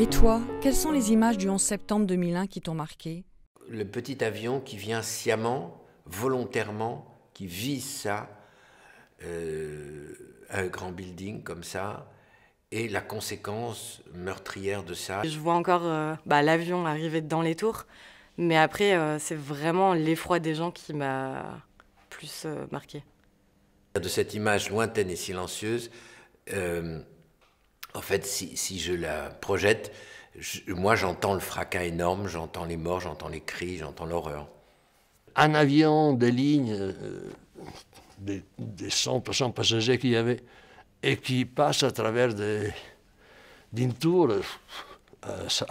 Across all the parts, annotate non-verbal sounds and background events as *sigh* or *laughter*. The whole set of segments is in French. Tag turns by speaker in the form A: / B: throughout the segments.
A: Et toi, quelles sont les images du 11 septembre 2001 qui t'ont marqué
B: Le petit avion qui vient sciemment, volontairement, qui vise ça, euh, un grand building comme ça, et la conséquence meurtrière de ça. Je
A: vois encore euh, bah, l'avion arriver dans les tours, mais après, euh, c'est vraiment l'effroi des gens qui m'a plus marqué.
B: De cette image lointaine et silencieuse, en fait, si, je la projette, moi j'entends le fracas énorme, j'entends les morts, j'entends les cris, j'entends l'horreur.
C: Un avion, des lignes, euh, des, des 100 passagers qu'il y avait, et qui passe à travers d'une tour, jamais je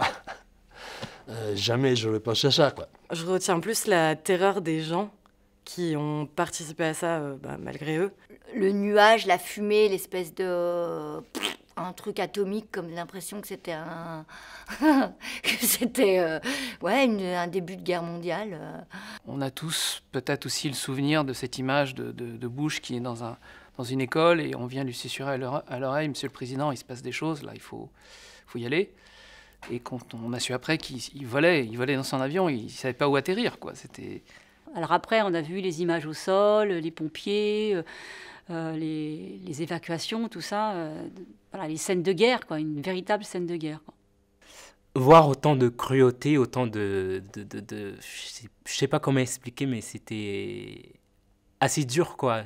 C: ne jamais j'aurais à ça. Quoi.
A: Je retiens plus la terreur des gens qui ont participé à ça euh, bah, malgré eux.
D: Le nuage, la fumée, l'espèce de un truc atomique, comme l'impression que c'était un, *laughs* c'était euh, ouais, un début de guerre mondiale. Euh. On a tous peut-être aussi le souvenir de cette image de, de, Bush qui est dans un dans une école et on vient lui susurrer à l'oreille, Monsieur le Président, il se passe des choses, là, il faut, faut y aller. Et quand on a su après qu'il volait, il volait dans son avion, il ne savait pas où atterrir, quoi. C'était alors après, on a vu les images
A: au sol, les pompiers, euh, euh, les, évacuations, tout ça. Euh, voilà, les scènes de guerre, quoi, une véritable scène de guerre.
B: Voir autant de cruauté, autant de... de, je, ne je sais pas comment expliquer, mais c'était
D: assez dur, quoi.